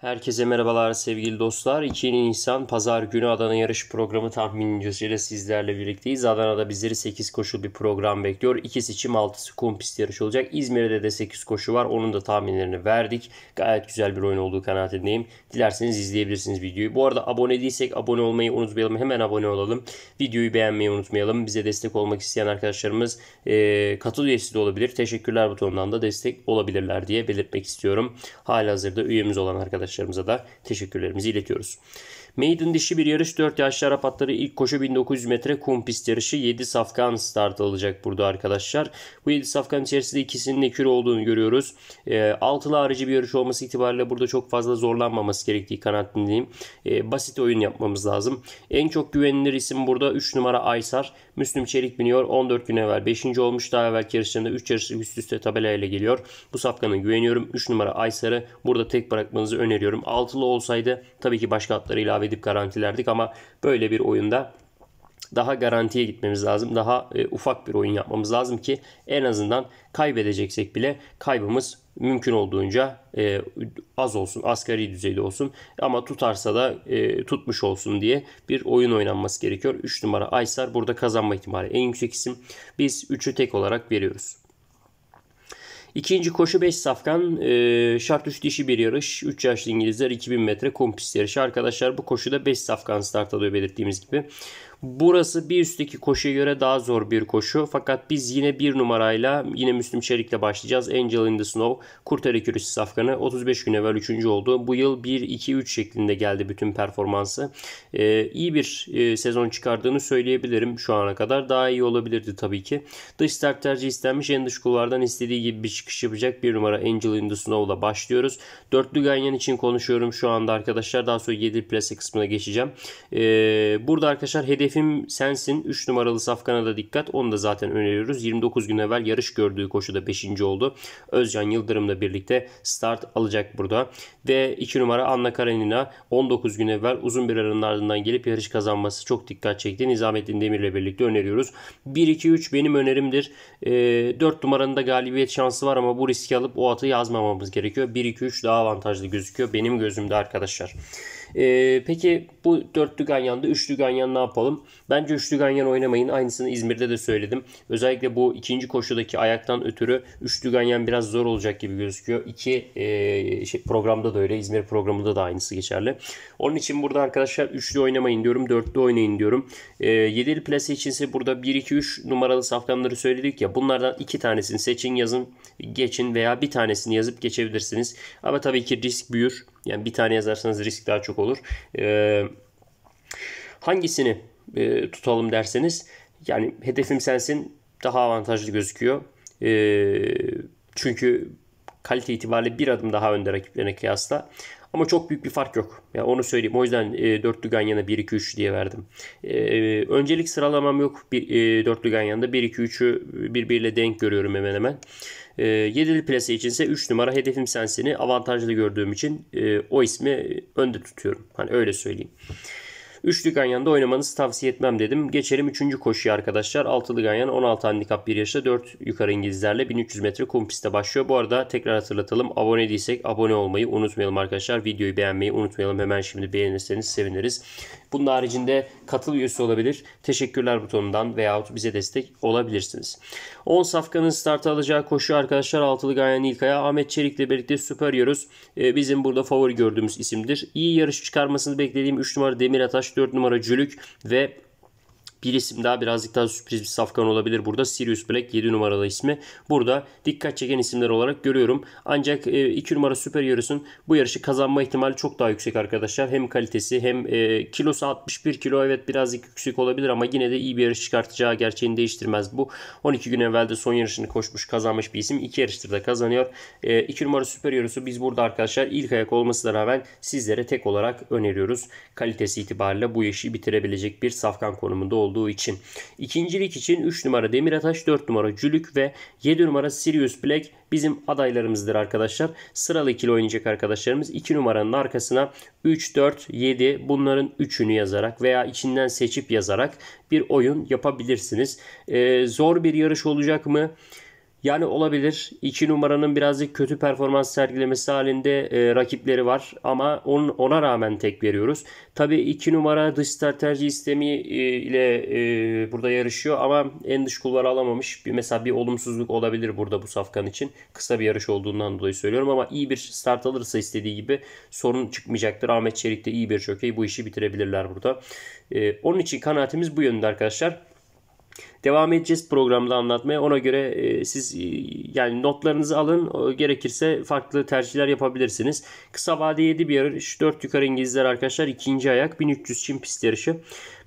Herkese merhabalar sevgili dostlar. 2 Nisan Pazar günü Adana yarış programı tahminince sizlerle birlikteyiz. Adana'da bizleri 8 koşul bir program bekliyor. İkisi çim altısı kum pist yarışı olacak. İzmir'de de 8 koşu var. Onun da tahminlerini verdik. Gayet güzel bir oyun olduğu kanaatindeyim. Dilerseniz izleyebilirsiniz videoyu. Bu arada abone değilsek abone olmayı unutmayalım. Hemen abone olalım. Videoyu beğenmeyi unutmayalım. Bize destek olmak isteyen arkadaşlarımız e, katıl üyesi de olabilir. Teşekkürler butonundan da destek olabilirler diye belirtmek istiyorum. Halihazırda üyemiz olan arkadaşlar arkadaşlarımıza da teşekkürlerimizi iletiyoruz. Maiden dişi bir yarış 4 yaşlı Arap atları ilk koşu 1900 metre kum pist yarışı 7 safkan start alacak burada arkadaşlar. Bu 7 safkan içerisinde ikisinin ekür olduğunu görüyoruz. E, altılı harici bir yarış olması itibariyle burada çok fazla zorlanmaması gerektiği kanaatindeyim. E, basit oyun yapmamız lazım. En çok güvenilir isim burada 3 numara Aysar. Müslüm Çelik biniyor. 14 gün evvel 5. olmuş. Daha evvelki yarışlarında 3 yarış üst üste tabelayla geliyor. Bu safkanın güveniyorum. 3 numara Aysar'ı burada tek bırakmanızı öneriyorum. Altılı olsaydı tabii ki başka atları ilave edip garantilerdik ama böyle bir oyunda daha garantiye gitmemiz lazım. Daha e, ufak bir oyun yapmamız lazım ki en azından kaybedeceksek bile kaybımız mümkün olduğunca e, az olsun, asgari düzeyde olsun ama tutarsa da e, tutmuş olsun diye bir oyun oynanması gerekiyor. 3 numara Aysar burada kazanma ihtimali en yüksek isim. Biz 3'ü tek olarak veriyoruz. İkinci koşu 5 safkan e, şart 3 dişi bir yarış. 3 yaşlı İngilizler 2000 metre kum pist yarışı. Arkadaşlar bu koşuda 5 safkan start alıyor belirttiğimiz gibi. Burası bir üstteki koşuya göre daha zor bir koşu. Fakat biz yine bir numarayla yine Müslüm Çelik'le başlayacağız. Angel in the Snow Kurtar Ekürüsü safkanı 35 gün evvel 3. oldu. Bu yıl 1-2-3 şeklinde geldi bütün performansı. Ee, iyi bir e, sezon çıkardığını söyleyebilirim şu ana kadar. Daha iyi olabilirdi tabii ki. Dış start tercih istenmiş. En dış kulvardan istediği gibi bir çıkış yapacak bir numara Angel in the Snow'la başlıyoruz. Dörtlü Ganyan için konuşuyorum şu anda arkadaşlar. Daha sonra 7 plase kısmına geçeceğim. Ee, burada arkadaşlar hedefi Hedefim sensin. 3 numaralı Safkan'a da dikkat. Onu da zaten öneriyoruz. 29 gün evvel yarış gördüğü koşuda 5. oldu. Özcan Yıldırım'la birlikte start alacak burada. Ve 2 numara Anna Karenina 19 gün evvel uzun bir aranın ardından gelip yarış kazanması çok dikkat çekti. Nizamettin Demir'le birlikte öneriyoruz. 1-2-3 benim önerimdir. 4 ee, numaranın da galibiyet şansı var ama bu riski alıp o atı yazmamamız gerekiyor. 1-2-3 daha avantajlı gözüküyor. Benim gözümde arkadaşlar. E, peki bu dörtlü ganyan da üçlü ganyan ne yapalım? Bence üçlü ganyan oynamayın. Aynısını İzmir'de de söyledim. Özellikle bu ikinci koşudaki ayaktan ötürü üçlü ganyan biraz zor olacak gibi gözüküyor. İki e, şey, programda da öyle. İzmir programında da aynısı geçerli. Onun için burada arkadaşlar üçlü oynamayın diyorum. Dörtlü oynayın diyorum. E, yedili plase içinse burada 1-2-3 numaralı safkanları söyledik ya. Bunlardan iki tanesini seçin yazın geçin veya bir tanesini yazıp geçebilirsiniz. Ama tabii ki risk büyür. Yani bir tane yazarsanız risk daha çok olur. Ee, hangisini e, tutalım derseniz yani hedefim sensin daha avantajlı gözüküyor. E, çünkü kalite itibariyle bir adım daha önde rakiplerine kıyasla. Ama çok büyük bir fark yok. Yani onu söyleyeyim. O yüzden e, dörtlü Ganyan'a 1-2-3 diye verdim. E, öncelik sıralamam yok. Bir, e, dörtlü Ganyan'da 1-2-3'ü birbiriyle denk görüyorum hemen hemen. E, yedili plase içinse 3 numara hedefim sensini avantajlı gördüğüm için e, o ismi önde tutuyorum. Hani öyle söyleyeyim. Üçlü Ganyan'da oynamanızı tavsiye etmem dedim. Geçelim üçüncü koşuya arkadaşlar. Altılı Ganyan 16 handikap 1 yaşta 4 yukarı İngilizlerle 1300 metre kum pistte başlıyor. Bu arada tekrar hatırlatalım. Abone değilsek abone olmayı unutmayalım arkadaşlar. Videoyu beğenmeyi unutmayalım. Hemen şimdi beğenirseniz seviniriz. Bunun haricinde katıl üyesi olabilir. Teşekkürler butonundan veyahut bize destek olabilirsiniz. 10 safkanın startı alacağı koşu arkadaşlar Altılı Ganyan İlkaya Ahmet Çelik'le birlikte süper yiyoruz. Ee, bizim burada favori gördüğümüz isimdir. İyi yarış çıkarmasını beklediğim 3 numara Demir Ataş, 4 numara Cülük ve bir isim daha birazcık daha sürpriz bir safkan olabilir burada. Sirius Black 7 numaralı ismi. Burada dikkat çeken isimler olarak görüyorum. Ancak 2 e, numara süper Yarus'un bu yarışı kazanma ihtimali çok daha yüksek arkadaşlar. Hem kalitesi hem e, kilosu 61 kilo evet birazcık yüksek olabilir ama yine de iyi bir yarış çıkartacağı gerçeğini değiştirmez bu. 12 gün evvelde son yarışını koşmuş kazanmış bir isim. 2 yarıştır da kazanıyor. 2 e, numara süper Yarus'u biz burada arkadaşlar ilk ayak olmasına rağmen sizlere tek olarak öneriyoruz. Kalitesi itibariyle bu yaşı bitirebilecek bir safkan konumunda oldu olduğu için. İkincilik için 3 numara Demirataş, 4 numara Cülük ve 7 numara Sirius Black bizim adaylarımızdır arkadaşlar. Sıralı ikili oynayacak arkadaşlarımız 2 numaranın arkasına 3, 4, 7 bunların 3'ünü yazarak veya içinden seçip yazarak bir oyun yapabilirsiniz. Ee, zor bir yarış olacak mı? Yani olabilir. 2 numaranın birazcık kötü performans sergilemesi halinde e, rakipleri var ama on, ona rağmen tek veriyoruz. Tabii 2 numara dış start tercih istemi e, ile e, burada yarışıyor ama en dış kulvara alamamış. Bir, mesela bir olumsuzluk olabilir burada bu safkan için. Kısa bir yarış olduğundan dolayı söylüyorum ama iyi bir start alırsa istediği gibi sorun çıkmayacaktır. Ahmet Çelik de iyi bir çökeyi bu işi bitirebilirler burada. E, onun için kanaatimiz bu yönde arkadaşlar. Devam edeceğiz programda anlatmaya. Ona göre e, siz e, yani notlarınızı alın. O, gerekirse farklı tercihler yapabilirsiniz. Kısa vade 7 bir yarış. 4 yukarı İngilizler arkadaşlar. ikinci ayak 1300 Çin pist yarışı.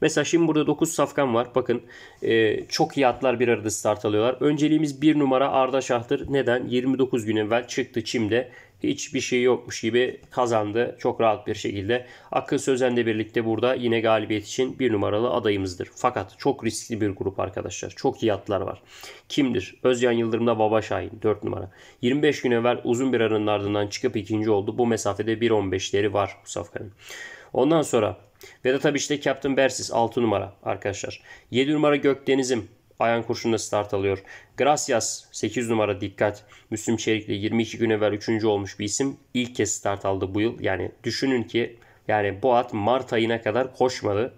Mesela şimdi burada 9 safkan var. Bakın e, çok iyi atlar bir arada start alıyorlar. Önceliğimiz 1 numara Arda Şahtır. Neden? 29 gün evvel çıktı Çim'de hiçbir şey yokmuş gibi kazandı. Çok rahat bir şekilde. Akın Sözen'le birlikte burada yine galibiyet için bir numaralı adayımızdır. Fakat çok riskli bir grup arkadaşlar. Çok iyi atlar var. Kimdir? Özcan Yıldırım'da Baba Şahin 4 numara. 25 gün evvel uzun bir aranın ardından çıkıp ikinci oldu. Bu mesafede 1.15'leri var bu safkanın. Ondan sonra Vedat Abiç'te Captain Bersiz 6 numara arkadaşlar. 7 numara Gökdeniz'im Ayhan Kurşun'da start alıyor. Gracias 8 numara dikkat. Müslüm Çelik'le 22 gün evvel 3. olmuş bir isim. İlk kez start aldı bu yıl. Yani düşünün ki yani bu at Mart ayına kadar koşmadı.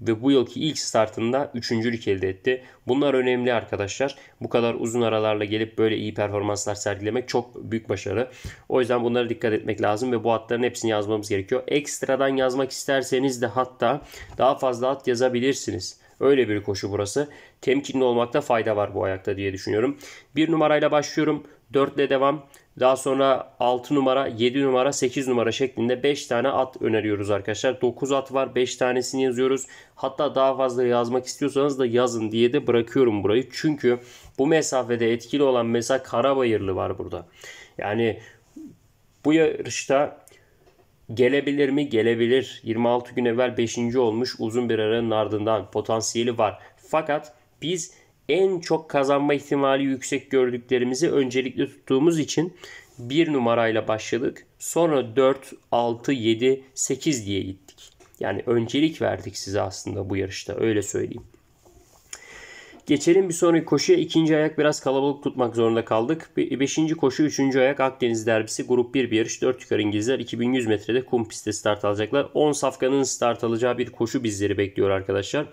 Ve bu yılki ilk startında üçüncülük elde etti. Bunlar önemli arkadaşlar. Bu kadar uzun aralarla gelip böyle iyi performanslar sergilemek çok büyük başarı. O yüzden bunlara dikkat etmek lazım ve bu atların hepsini yazmamız gerekiyor. Ekstradan yazmak isterseniz de hatta daha fazla at yazabilirsiniz. Öyle bir koşu burası. Temkinli olmakta fayda var bu ayakta diye düşünüyorum. Bir numarayla başlıyorum. Dörtle devam. Daha sonra 6 numara, 7 numara, 8 numara şeklinde 5 tane at öneriyoruz arkadaşlar. 9 at var 5 tanesini yazıyoruz. Hatta daha fazla yazmak istiyorsanız da yazın diye de bırakıyorum burayı. Çünkü bu mesafede etkili olan mesela Karabayırlı var burada. Yani bu yarışta Gelebilir mi? Gelebilir. 26 gün evvel 5. olmuş uzun bir aranın ardından potansiyeli var. Fakat biz en çok kazanma ihtimali yüksek gördüklerimizi öncelikle tuttuğumuz için 1 numarayla başladık. Sonra 4, 6, 7, 8 diye gittik. Yani öncelik verdik size aslında bu yarışta öyle söyleyeyim. Geçelim bir sonraki koşuya. ikinci ayak biraz kalabalık tutmak zorunda kaldık. Be beşinci koşu üçüncü ayak Akdeniz derbisi grup 1 bir yarış. 4 yukarı İngilizler 2100 metrede kum pistte start alacaklar. 10 safkanın start alacağı bir koşu bizleri bekliyor arkadaşlar.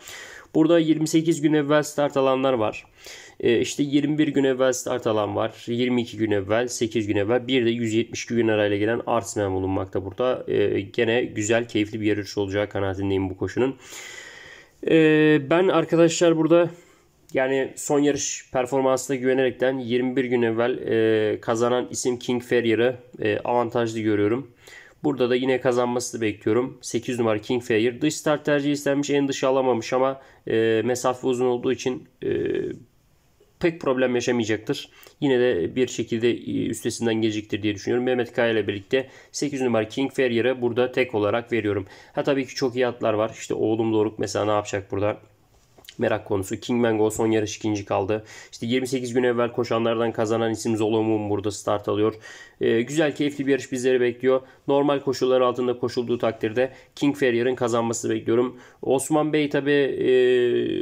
Burada 28 gün evvel start alanlar var. Ee, işte 21 gün evvel start alan var. 22 gün evvel, 8 gün evvel. Bir de 172 gün arayla gelen Artsman bulunmakta burada. E, gene güzel, keyifli bir yarış olacağı kanaatindeyim bu koşunun. Ee, ben arkadaşlar burada yani son yarış performansına güvenerekten 21 gün evvel e, kazanan isim King Ferrier'ı e, avantajlı görüyorum. Burada da yine kazanmasını bekliyorum. 8 numara King Fair. Dış start tercih istenmiş. En dışı alamamış ama e, mesafe uzun olduğu için e, pek problem yaşamayacaktır. Yine de bir şekilde e, üstesinden gelecektir diye düşünüyorum. Mehmet Kaya ile birlikte 8 numara King Ferrier'e burada tek olarak veriyorum. Ha tabii ki çok iyi atlar var. İşte oğlum Doruk mesela ne yapacak burada? merak konusu. King Go son yarış ikinci kaldı. İşte 28 gün evvel koşanlardan kazanan isim Zolomum burada start alıyor. E, güzel keyifli bir yarış bizleri bekliyor. Normal koşullar altında koşulduğu takdirde King Ferrier'ın kazanmasını bekliyorum. Osman Bey tabi e,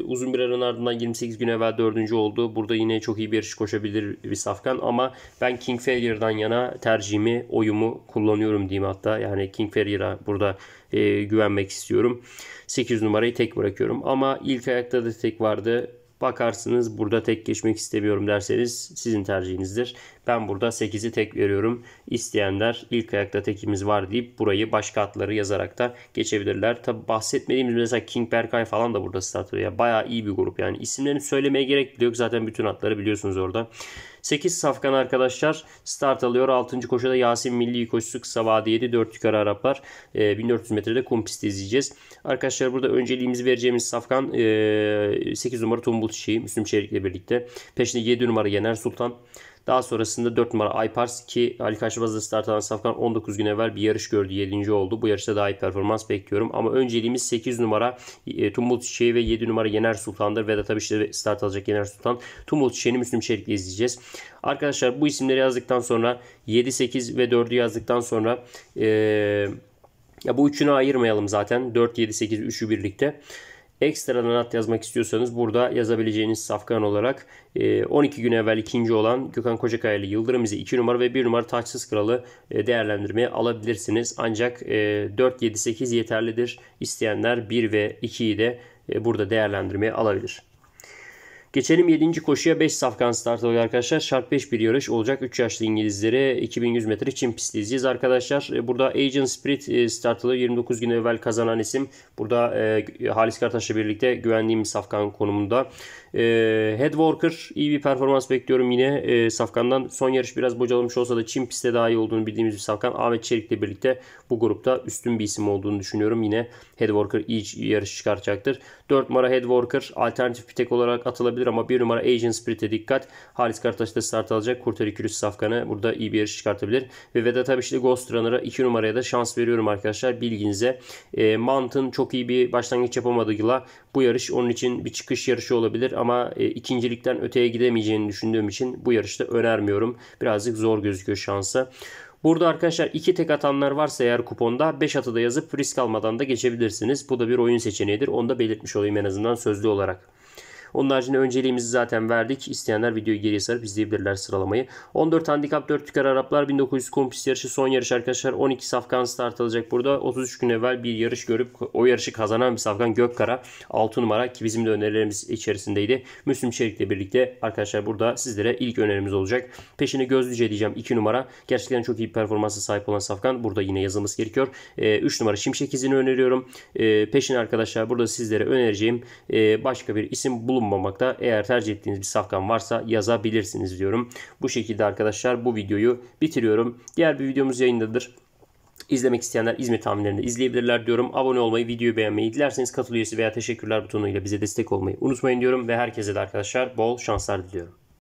uzun bir aranın ardından 28 gün evvel 4. oldu. Burada yine çok iyi bir yarış koşabilir bir safkan ama ben King Ferrier'dan yana tercihimi, oyumu kullanıyorum diyeyim hatta. Yani King Ferrier'a burada e, güvenmek istiyorum. 8 numarayı tek bırakıyorum ama ilk ayakta da tek vardı. Bakarsınız burada tek geçmek istemiyorum derseniz sizin tercihinizdir. Ben burada 8'i tek veriyorum. İsteyenler ilk ayakta tekimiz var deyip burayı başka atları yazarak da geçebilirler. Tabi bahsetmediğimiz mesela King Berkay falan da burada statüye. Bayağı iyi bir grup yani. isimlerini söylemeye gerek bile yok. Zaten bütün atları biliyorsunuz orada. 8 safkan arkadaşlar start alıyor. 6. koşuda Yasin Milli koşusu kısa vade 7. 4 yukarı Araplar. E, 1400 metrede kum pisti izleyeceğiz. Arkadaşlar burada önceliğimizi vereceğimiz safkan e, ee, 8 numara Tombul Çiçeği Müslüm Çelik'le birlikte. Peşinde 7 numara Yener Sultan. Daha sonrasında 4 numara Aypars ki Ali Kaşbaz'da start alan Safkan 19 gün evvel bir yarış gördü. 7. oldu. Bu yarışta daha iyi performans bekliyorum. Ama önceliğimiz 8 numara e, Tumul Çiçeği ve 7 numara Yener Sultan'dır. Ve de tabii işte start alacak Yener Sultan. Tumul Çiçeği'ni Müslüm Çelik'le izleyeceğiz. Arkadaşlar bu isimleri yazdıktan sonra 7, 8 ve 4'ü yazdıktan sonra e, ya bu üçünü ayırmayalım zaten. 4, 7, 8, 3'ü birlikte. Ekstra at yazmak istiyorsanız burada yazabileceğiniz safkan olarak 12 e, gün evvel ikinci olan Gökhan Kocakaylı Yıldırım izi 2 numara ve 1 numara Taçsız Kralı e, değerlendirmeye alabilirsiniz. Ancak 4, 7, 8 yeterlidir. İsteyenler 1 ve 2'yi de e, burada değerlendirmeye alabilir. Geçelim 7. koşuya 5 safkan start oluyor arkadaşlar. Şart 5 bir yarış olacak. 3 yaşlı İngilizlere 2100 metre için pisti arkadaşlar. E, burada Agent Spirit e, start alıyor. 29 gün evvel kazanan isim. Burada e, Halis Kartaş'la birlikte güvendiğim safkan konumunda. E, ee, Headworker iyi bir performans bekliyorum yine e, Safkan'dan. Son yarış biraz bocalamış olsa da Çin pistte daha iyi olduğunu bildiğimiz bir Safkan. Ahmet Çelik'le birlikte bu grupta üstün bir isim olduğunu düşünüyorum. Yine Headworker iyi yarış çıkartacaktır. 4 numara Headworker alternatif bir tek olarak atılabilir ama 1 numara Agent Spirit'e dikkat. Halis Kartaş da start alacak. Kurtarı Kürüs Safkan'ı burada iyi bir yarış çıkartabilir. Ve Vedat Abişli Ghost Runner'a 2 numaraya da şans veriyorum arkadaşlar bilginize. E, ee, Mantın çok iyi bir başlangıç yapamadı yıla. Bu yarış onun için bir çıkış yarışı olabilir ama ama e, ikincilikten öteye gidemeyeceğini düşündüğüm için bu yarışta önermiyorum. Birazcık zor gözüküyor şansı. Burada arkadaşlar iki tek atanlar varsa eğer kuponda 5 atı da yazıp risk almadan da geçebilirsiniz. Bu da bir oyun seçeneğidir. Onu da belirtmiş olayım en azından sözlü olarak. Onun haricinde önceliğimizi zaten verdik. İsteyenler videoyu geriye sarıp izleyebilirler sıralamayı. 14 handikap 4 tükar Araplar 1900 kompis yarışı son yarış arkadaşlar. 12 safkan start alacak burada. 33 gün evvel bir yarış görüp o yarışı kazanan bir safkan Gökkara 6 numara ki bizim de önerilerimiz içerisindeydi. Müslüm Çelik'le birlikte arkadaşlar burada sizlere ilk önerimiz olacak. Peşine gözlüce diyeceğim 2 numara. Gerçekten çok iyi bir performansa sahip olan safkan burada yine yazılması gerekiyor. 3 e, ee, numara Şimşek izini öneriyorum. E, peşine arkadaşlar burada sizlere önereceğim e, başka bir isim bulun bulunmamakta. Eğer tercih ettiğiniz bir safkan varsa yazabilirsiniz diyorum. Bu şekilde arkadaşlar bu videoyu bitiriyorum. Diğer bir videomuz yayındadır. İzlemek isteyenler İzmir tahminlerinde izleyebilirler diyorum. Abone olmayı, videoyu beğenmeyi dilerseniz katıl üyesi veya teşekkürler butonuyla bize destek olmayı unutmayın diyorum. Ve herkese de arkadaşlar bol şanslar diliyorum.